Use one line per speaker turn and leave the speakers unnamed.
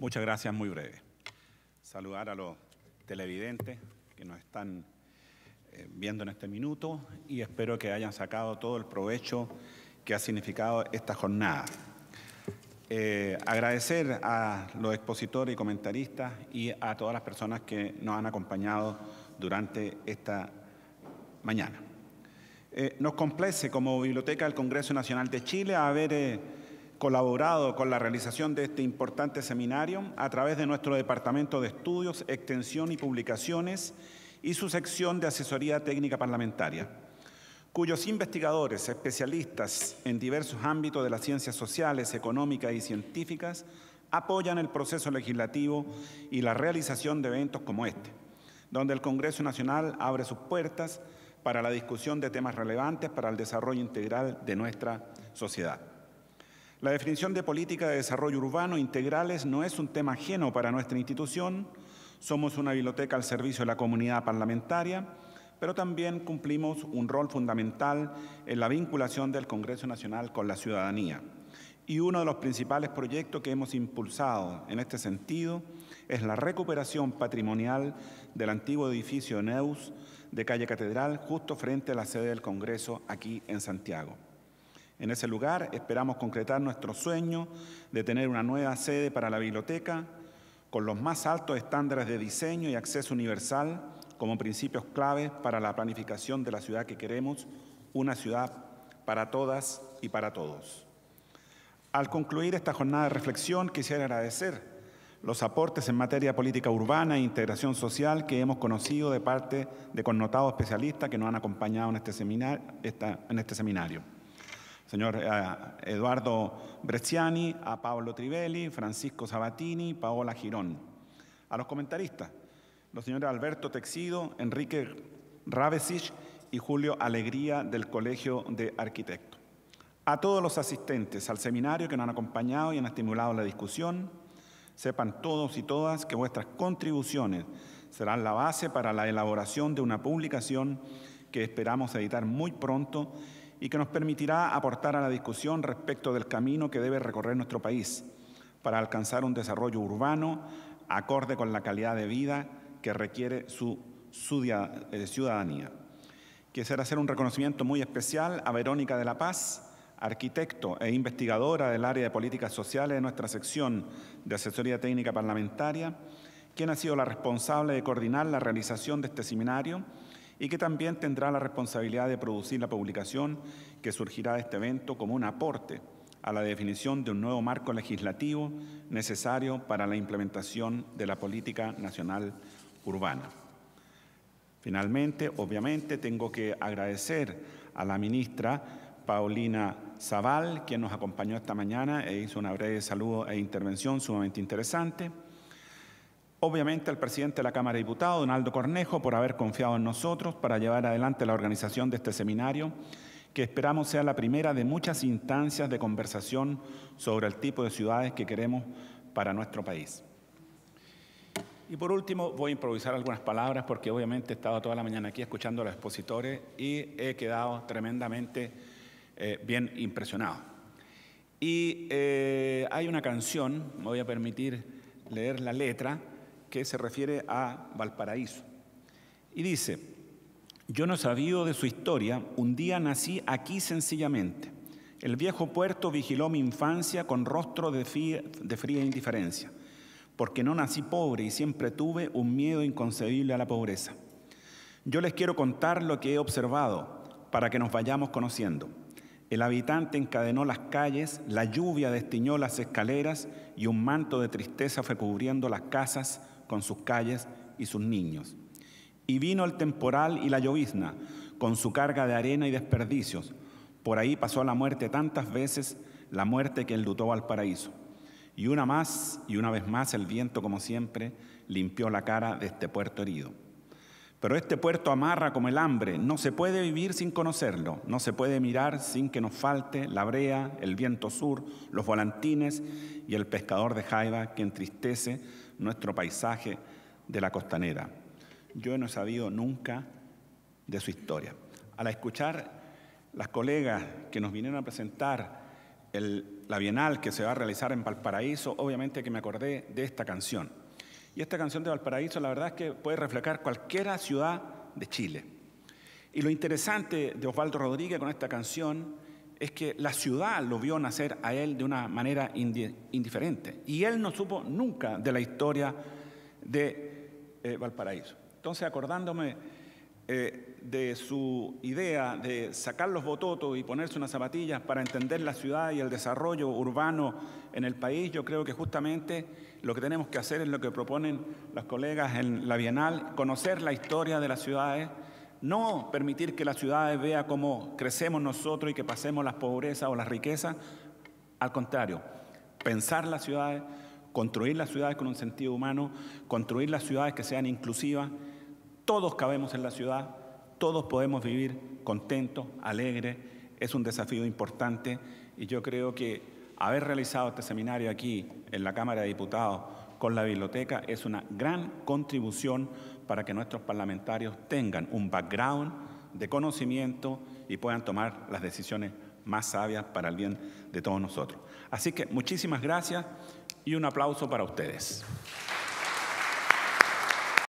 Muchas gracias, muy breve. Saludar a los televidentes que nos están eh, viendo en este minuto y espero que hayan sacado todo el provecho que ha significado esta jornada. Eh, agradecer a los expositores y comentaristas y a todas las personas que nos han acompañado durante esta mañana. Eh, nos complace como Biblioteca del Congreso Nacional de Chile haber colaborado con la realización de este importante seminario a través de nuestro Departamento de Estudios, Extensión y Publicaciones y su sección de Asesoría Técnica Parlamentaria, cuyos investigadores, especialistas en diversos ámbitos de las ciencias sociales, económicas y científicas, apoyan el proceso legislativo y la realización de eventos como este, donde el Congreso Nacional abre sus puertas para la discusión de temas relevantes para el desarrollo integral de nuestra sociedad. La definición de política de desarrollo urbano integrales no es un tema ajeno para nuestra institución. Somos una biblioteca al servicio de la comunidad parlamentaria, pero también cumplimos un rol fundamental en la vinculación del Congreso Nacional con la ciudadanía. Y uno de los principales proyectos que hemos impulsado en este sentido es la recuperación patrimonial del antiguo edificio Neus de calle Catedral, justo frente a la sede del Congreso aquí en Santiago. En ese lugar esperamos concretar nuestro sueño de tener una nueva sede para la biblioteca con los más altos estándares de diseño y acceso universal como principios claves para la planificación de la ciudad que queremos, una ciudad para todas y para todos. Al concluir esta jornada de reflexión, quisiera agradecer los aportes en materia política urbana e integración social que hemos conocido de parte de connotados especialistas que nos han acompañado en este, en este seminario señor eh, Eduardo Bresciani, a Pablo Trivelli, Francisco Sabatini, Paola Girón. A los comentaristas, los señores Alberto Texido, Enrique Ravesich y Julio Alegría del Colegio de Arquitectos. A todos los asistentes al seminario que nos han acompañado y han estimulado la discusión, sepan todos y todas que vuestras contribuciones serán la base para la elaboración de una publicación que esperamos editar muy pronto y que nos permitirá aportar a la discusión respecto del camino que debe recorrer nuestro país para alcanzar un desarrollo urbano acorde con la calidad de vida que requiere su, su eh, ciudadanía. Quisiera hacer un reconocimiento muy especial a Verónica de la Paz, arquitecto e investigadora del área de políticas sociales de nuestra sección de asesoría técnica parlamentaria, quien ha sido la responsable de coordinar la realización de este seminario y que también tendrá la responsabilidad de producir la publicación que surgirá de este evento como un aporte a la definición de un nuevo marco legislativo necesario para la implementación de la política nacional urbana. Finalmente, obviamente, tengo que agradecer a la ministra Paulina Zaval, quien nos acompañó esta mañana e hizo una breve saludo e intervención sumamente interesante Obviamente al presidente de la Cámara de Diputados, Donaldo Cornejo, por haber confiado en nosotros para llevar adelante la organización de este seminario, que esperamos sea la primera de muchas instancias de conversación sobre el tipo de ciudades que queremos para nuestro país. Y por último, voy a improvisar algunas palabras porque obviamente he estado toda la mañana aquí escuchando a los expositores y he quedado tremendamente eh, bien impresionado. Y eh, hay una canción, me voy a permitir leer la letra, que se refiere a Valparaíso. Y dice, yo no sabido de su historia, un día nací aquí sencillamente. El viejo puerto vigiló mi infancia con rostro de, fría, de fría indiferencia, porque no nací pobre y siempre tuve un miedo inconcebible a la pobreza. Yo les quiero contar lo que he observado para que nos vayamos conociendo. El habitante encadenó las calles, la lluvia destiñó las escaleras y un manto de tristeza fue cubriendo las casas, con sus calles y sus niños. Y vino el temporal y la llovizna, con su carga de arena y desperdicios. Por ahí pasó la muerte tantas veces, la muerte que enlutó al paraíso. Y una más, y una vez más, el viento, como siempre, limpió la cara de este puerto herido. Pero este puerto amarra como el hambre, no se puede vivir sin conocerlo, no se puede mirar sin que nos falte la brea, el viento sur, los volantines y el pescador de jaiba que entristece nuestro paisaje de la costanera. Yo no he sabido nunca de su historia. Al escuchar las colegas que nos vinieron a presentar la Bienal que se va a realizar en Valparaíso, obviamente que me acordé de esta canción. Y esta canción de Valparaíso, la verdad es que puede reflejar cualquiera ciudad de Chile. Y lo interesante de Osvaldo Rodríguez con esta canción es que la ciudad lo vio nacer a él de una manera indiferente. Y él no supo nunca de la historia de eh, Valparaíso. Entonces, acordándome eh, de su idea de sacar los bototos y ponerse unas zapatillas para entender la ciudad y el desarrollo urbano en el país, yo creo que justamente lo que tenemos que hacer es lo que proponen las colegas en la Bienal, conocer la historia de las ciudades, no permitir que las ciudades vean cómo crecemos nosotros y que pasemos las pobreza o las riquezas, al contrario, pensar las ciudades, construir las ciudades con un sentido humano, construir las ciudades que sean inclusivas todos cabemos en la ciudad, todos podemos vivir contentos, alegres. Es un desafío importante y yo creo que haber realizado este seminario aquí en la Cámara de Diputados con la biblioteca es una gran contribución para que nuestros parlamentarios tengan un background de conocimiento y puedan tomar las decisiones más sabias para el bien de todos nosotros. Así que muchísimas gracias y un aplauso para ustedes.